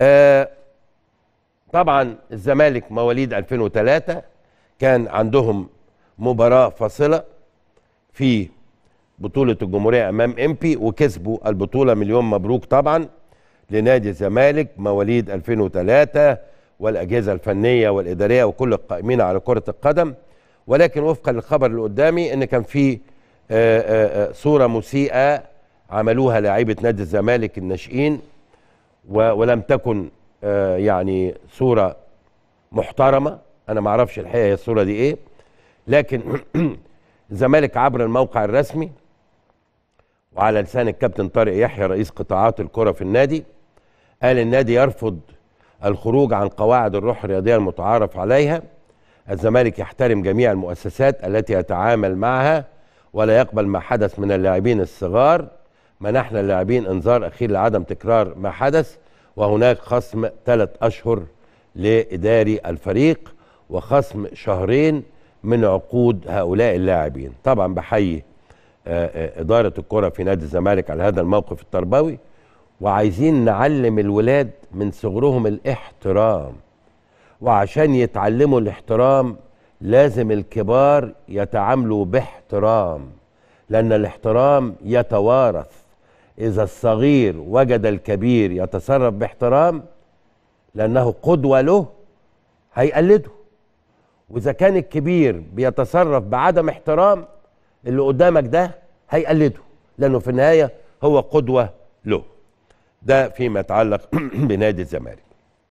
آه، طبعا الزمالك مواليد 2003 كان عندهم مباراه فاصله في بطوله الجمهوريه امام امبي وكسبوا البطوله مليون مبروك طبعا لنادي الزمالك مواليد 2003 والاجهزه الفنيه والاداريه وكل القائمين على كره القدم ولكن وفقا للخبر اللي قدامي ان كان في آه، آه، صوره مسيئه عملوها لاعيبة نادي الزمالك الناشئين ولم تكن آه، يعني صورة محترمة أنا ما أعرفش الحقيقة هي الصورة دي إيه لكن الزمالك عبر الموقع الرسمي وعلى لسان الكابتن طارق يحيى رئيس قطاعات الكرة في النادي قال النادي يرفض الخروج عن قواعد الروح الرياضية المتعارف عليها الزمالك يحترم جميع المؤسسات التي يتعامل معها ولا يقبل ما حدث من اللاعبين الصغار منحنا اللاعبين انذار اخير لعدم تكرار ما حدث وهناك خصم ثلاث اشهر لاداري الفريق وخصم شهرين من عقود هؤلاء اللاعبين طبعا بحيي آه، آه، اداره الكره في نادي الزمالك على هذا الموقف التربوي وعايزين نعلم الولاد من صغرهم الاحترام وعشان يتعلموا الاحترام لازم الكبار يتعاملوا باحترام لان الاحترام يتوارث إذا الصغير وجد الكبير يتصرف باحترام لأنه قدوة له هيقلده وإذا كان الكبير بيتصرف بعدم احترام اللي قدامك ده هيقلده لأنه في النهاية هو قدوة له ده فيما يتعلق بنادي الزمالك